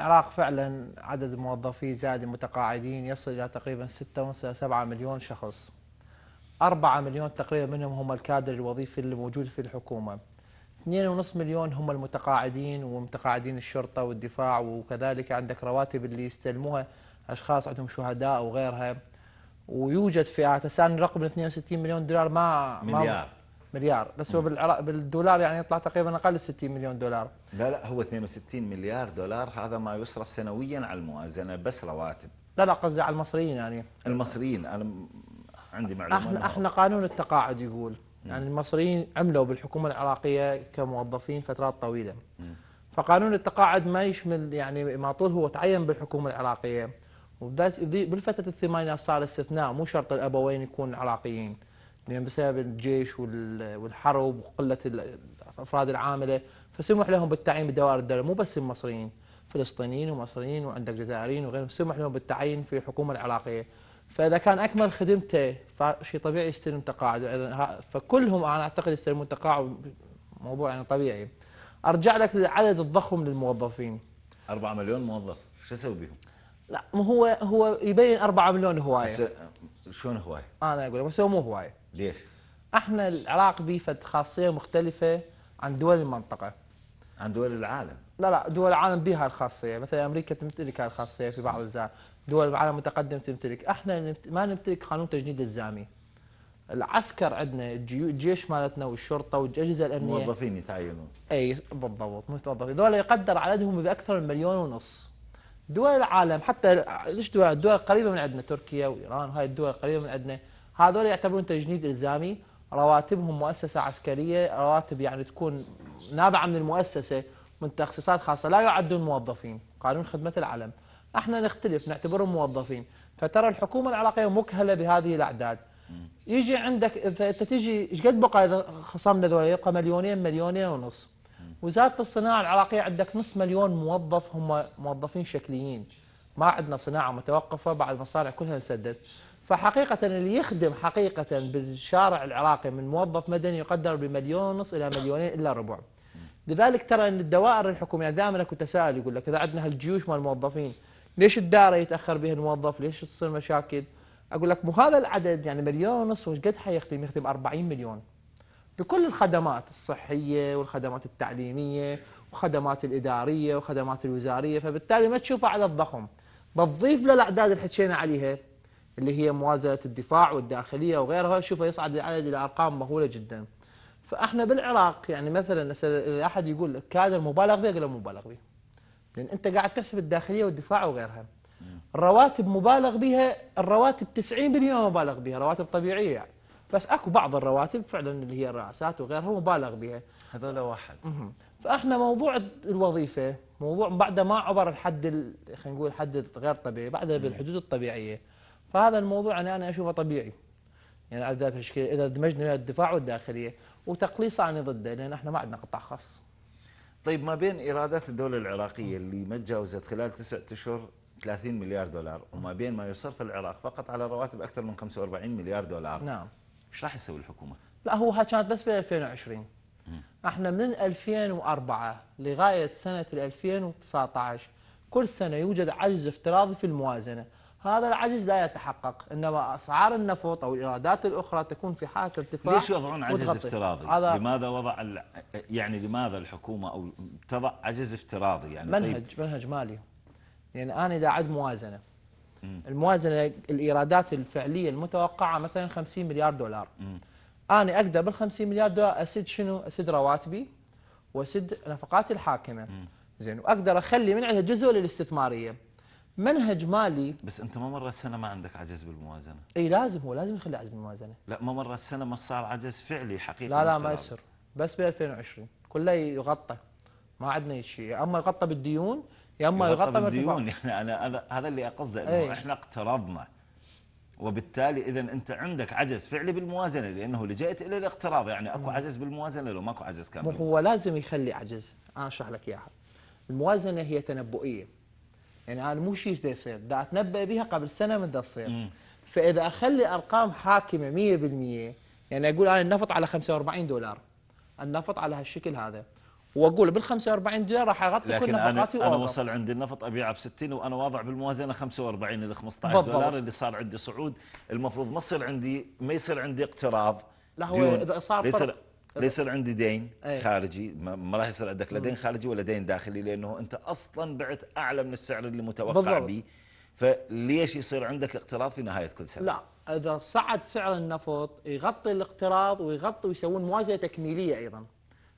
العراق فعلا عدد الموظفين زائد المتقاعدين يصل إلى تقريبا 6.7 مليون شخص 4 مليون تقريبا منهم هم الكادر الوظيفي الموجود في الحكومة 2.5 مليون هم المتقاعدين ومتقاعدين الشرطة والدفاع وكذلك عندك رواتب اللي يستلموها أشخاص عندهم شهداء وغيرها ويوجد فئات هسه الرقم 62 مليون دولار ما مليار مليار بس هو بالدولار يعني يطلع تقريبا اقل 60 مليون دولار لا لا هو 62 مليار دولار هذا ما يصرف سنويا على الموازنه بس رواتب لا لا قصدي على المصريين يعني المصريين انا عندي معلومات احنا احنا قانون التقاعد يقول يعني المصريين عملوا بالحكومه العراقيه كموظفين فترات طويله فقانون التقاعد ما يشمل يعني ما طول هو تعين بالحكومه العراقيه وبالفتره الثمانينات صار استثناء مو شرط الابوين يكون عراقيين يعني بسبب الجيش والحرب وقله الافراد العامله فسمح لهم بالتعيين بدوائر الدوله مو بس المصريين فلسطينيين ومصريين وعندك جزائريين وغيرهم سمح لهم بالتعيين في الحكومه العراقيه فاذا كان اكمل خدمته فشيء طبيعي يستلم تقاعد فكلهم انا اعتقد يستلمون تقاعد موضوع يعني طبيعي ارجع لك للعدد الضخم للموظفين 4 مليون موظف شو اسوي بهم؟ لا هو هو يبين 4 مليون هوايه شلون هوايه؟ انا اقول لك بس هو مو هوايه ليش؟ احنا العراق فد خاصيه مختلفه عن دول المنطقه عن دول العالم لا لا دول العالم بها الخاصيه مثلا امريكا تمتلك هذه الخاصيه في بعض الزمان دول العالم المتقدمه تمتلك احنا ما نمتلك قانون تجنيد الزامي العسكر عندنا الجيش مالتنا والشرطه والاجهزه الامنيه موظفين يتعينون اي بالضبط موظفين دول يقدر عددهم باكثر من مليون ونص دول العالم حتى ليش دول الدول قريبه من عندنا تركيا وايران هاي الدول قريبه من عندنا هذول يعتبرون تجنيد الزامي رواتبهم مؤسسه عسكريه رواتب يعني تكون نابعه من المؤسسه من تخصيصات خاصه لا يعدون موظفين قانون خدمه العلم احنا نختلف نعتبرهم موظفين فترى الحكومه العراقيه مكهله بهذه الاعداد يجي عندك فانت تجي ايش قد بقى اذا خصمنا ذولا يبقى مليونين مليونين ونص وزاره الصناعه العراقيه عندك نص مليون موظف هم موظفين شكليين ما عندنا صناعه متوقفه بعد المصانع كلها انسدت فحقيقة اللي يخدم حقيقة بالشارع العراقي من موظف مدني يقدر بمليون ونص إلى مليونين إلا ربع لذلك ترى أن الدوائر الحكومية دائما أكو تساؤل يقول لك إذا عندنا هالجيوش مال الموظفين ليش الدائرة يتأخر بها الموظف ليش تصير مشاكل أقول لك مو هذا العدد يعني مليون ونص وش قد حيخدم يخدم 40 مليون بكل الخدمات الصحية والخدمات التعليمية وخدمات الإدارية وخدمات الوزارية فبالتالي ما تشوفها على الضخم بتضيف للأعداد اللي حكينا عليها اللي هي موازنة الدفاع والداخلية وغيرها شوفها يصعد العدد إلى أرقام مهولة جدا فإحنا بالعراق يعني مثلا اذا أحد يقول لك هذا المبالغ به أقول مبالغ به لأن أنت قاعد تحسب الداخلية والدفاع وغيرها نعم. الرواتب مبالغ بها الرواتب 90% مبالغ بها رواتب طبيعية يعني بس اكو بعض الرواتب فعلا اللي هي الرئاسات وغيرها مبالغ بها هذول واحد فاحنا موضوع الوظيفه موضوع بعد ما عبر الحد خلينا نقول الحد غير طبيعي بعدها بالحدود الطبيعيه فهذا الموضوع انا انا اشوفه طبيعي يعني اذا دمجنا ويا الدفاع والداخليه وتقليصه عن ضده لان احنا ما عندنا قطاع خاص. طيب ما بين ايرادات الدوله العراقيه اللي ما تجاوزت خلال تسعة اشهر 30 مليار دولار وما بين ما يصرف العراق فقط على رواتب اكثر من 45 مليار دولار. نعم. ايش راح تسوي الحكومه؟ لا هو كانت بس بال 2020 احنا من 2004 لغايه سنه 2019 كل سنه يوجد عجز افتراضي في الموازنه هذا العجز لا يتحقق انما اسعار النفط او الايرادات الاخرى تكون في حاله ارتفاع ليش يضعون عجز وتغطي. افتراضي؟ هذا لماذا وضع يعني لماذا الحكومه او تضع عجز افتراضي يعني طيب. منهج طيب منهج مالي يعني انا اذا عد موازنه الموازنه الايرادات الفعليه المتوقعه مثلا 50 مليار دولار انا اقدر بال 50 مليار دولار اسد شنو؟ اسد رواتبي واسد نفقاتي الحاكمه زين واقدر اخلي من عندها جزء للاستثماريه منهج مالي بس انت ما مره السنه ما عندك عجز بالموازنه اي لازم هو لازم يخلي عجز بالموازنه لا ما مره السنه ما صار عجز فعلي حقيقي لا لا ما يصير بس ب 2020 كله يغطى ما عندنا شيء اما يغطى بالديون يا اما يغطى بالديون يعني انا هذا اللي اقصده انه ايه؟ احنا اقترضنا وبالتالي اذا انت عندك عجز فعلي بالموازنه لانه لجأت الى الاقتراض يعني اكو عجز بالموازنه لو ماكو عجز كامل هو لازم يخلي عجز انا اشرح لك اياها الموازنه هي تنبؤيه يعني انا مو شيء يصير دا اتنبأ بها قبل سنه من دا تصير فاذا اخلي ارقام حاكمه 100% يعني اقول انا النفط على 45 دولار النفط على هالشكل هذا واقول بال 45 دولار راح اغطي كل نفقاتي انا, أنا وصل عندي النفط ابيعه ب 60 وانا واضع بالموازنه 45 ل 15 بالضبط. دولار اللي صار عندي صعود المفروض ما يصير عندي ما يصير عندي اقتراض لا هو اذا صار فرق. ليس عندي دين أيه. خارجي ما راح يصير عندك لا دين خارجي ولا دين داخلي لانه انت اصلا بعت اعلى من السعر اللي متوقع به فليش يصير عندك اقتراض في نهايه كل سنه؟ لا اذا صعد سعر النفط يغطي الاقتراض ويغطي ويسوون موازنه تكميليه ايضا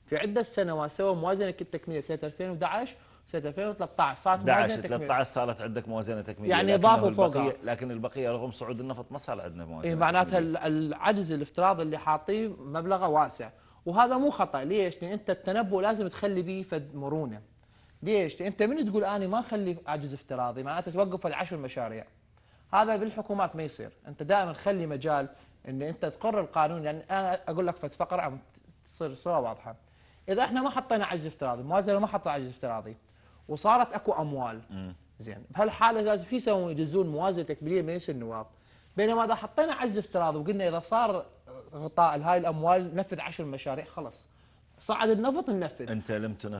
في عده سنوات سوى موازنه التكميليه سنه 2011 سنه 2013 صارت 11 13 صارت عندك موازنه تكميليه يعني ضافوا فوقها لكن البقيه رغم صعود النفط ما صار عندنا موازنه إيه معناتها العجز الافتراضي اللي حاطيه مبلغه واسع وهذا مو خطا ليش؟ لان انت التنبؤ لازم تخلي به فد مرونه ليش؟ انت من تقول انا ما اخلي عجز افتراضي معناته توقف العشر مشاريع هذا بالحكومات ما يصير انت دائما خلي مجال ان انت تقر القانون يعني انا اقول لك فد فقره تصير الصوره واضحه اذا احنا ما حطينا عجز افتراضي الموازنه ما حطت عجز افتراضي وصارت اكو اموال زين بهالحاله لازم شو يسوون يدزون موازنه تكميليه مجلس النواب بينما اذا حطينا عجز افتراضي وقلنا اذا صار غطاء لهاي الاموال نفذ عشر مشاريع خلص صعد النفط ننفذ انت لم تنفذ